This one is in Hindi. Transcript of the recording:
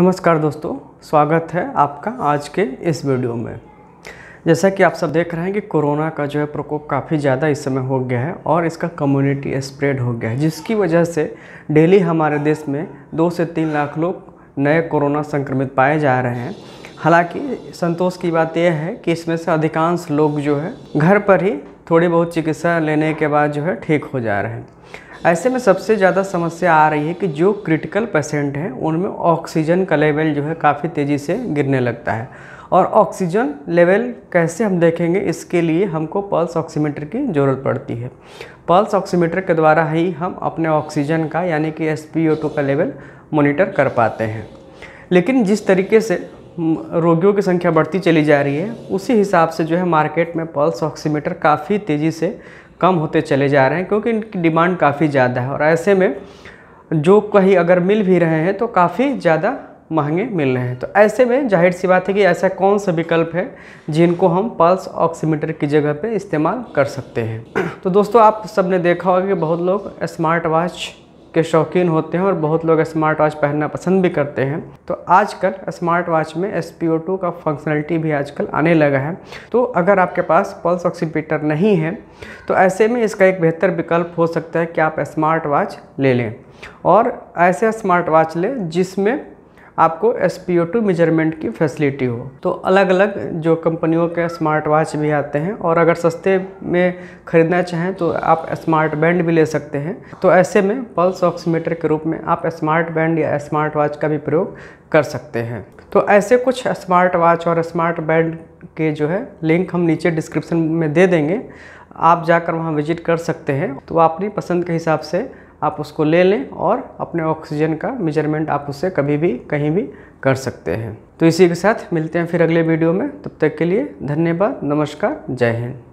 नमस्कार दोस्तों स्वागत है आपका आज के इस वीडियो में जैसा कि आप सब देख रहे हैं कि कोरोना का जो है प्रकोप काफ़ी ज़्यादा इस समय हो गया है और इसका कम्युनिटी स्प्रेड हो गया है जिसकी वजह से डेली हमारे देश में दो से तीन लाख लोग नए कोरोना संक्रमित पाए जा रहे हैं हालांकि संतोष की बात यह है कि इसमें से अधिकांश लोग जो है घर पर ही थोड़ी बहुत चिकित्सा लेने के बाद जो है ठीक हो जा रहे हैं ऐसे में सबसे ज़्यादा समस्या आ रही है कि जो क्रिटिकल पेशेंट हैं उनमें ऑक्सीजन का लेवल जो है काफ़ी तेज़ी से गिरने लगता है और ऑक्सीजन लेवल कैसे हम देखेंगे इसके लिए हमको पल्स ऑक्सीमीटर की ज़रूरत पड़ती है पल्स ऑक्सीमीटर के द्वारा ही हम अपने ऑक्सीजन का यानी कि एस का लेवल मोनिटर कर पाते हैं लेकिन जिस तरीके से रोगियों की संख्या बढ़ती चली जा रही है उसी हिसाब से जो है मार्केट में पल्स ऑक्सीमीटर काफ़ी तेज़ी से कम होते चले जा रहे हैं क्योंकि इनकी डिमांड काफ़ी ज़्यादा है और ऐसे में जो कहीं अगर मिल भी रहे हैं तो काफ़ी ज़्यादा महंगे मिल रहे हैं तो ऐसे में जाहिर सी बात है कि ऐसा कौन सा विकल्प है जिनको हम पल्स ऑक्सीमीटर की जगह पे इस्तेमाल कर सकते हैं तो दोस्तों आप सबने देखा होगा कि बहुत लोग स्मार्ट वॉच के शौकीन होते हैं और बहुत लोग स्मार्ट वॉच पहनना पसंद भी करते हैं तो आजकल स्मार्ट वॉच में एस का फंक्शनलिटी भी आजकल आने लगा है तो अगर आपके पास पल्स ऑक्सीमीटर नहीं है तो ऐसे में इसका एक बेहतर विकल्प हो सकता है कि आप स्मार्ट वॉच ले लें और ऐसे स्मार्ट वॉच लें जिसमें आपको एस पी मेजरमेंट की फैसिलिटी हो तो अलग अलग जो कंपनियों के स्मार्ट वॉच भी आते हैं और अगर सस्ते में ख़रीदना चाहें तो आप स्मार्ट बैंड भी ले सकते हैं तो ऐसे में पल्स ऑक्सीमीटर के रूप में आप स्मार्ट बैंड या स्मार्ट वॉच का भी प्रयोग कर सकते हैं तो ऐसे कुछ स्मार्ट वॉच और स्मार्ट बैंड के जो है लिंक हम नीचे डिस्क्रिप्शन में दे देंगे आप जाकर वहाँ विजिट कर सकते हैं तो अपनी पसंद के हिसाब से आप उसको ले लें और अपने ऑक्सीजन का मेजरमेंट आप उससे कभी भी कहीं भी कर सकते हैं तो इसी के साथ मिलते हैं फिर अगले वीडियो में तब तक के लिए धन्यवाद नमस्कार जय हिंद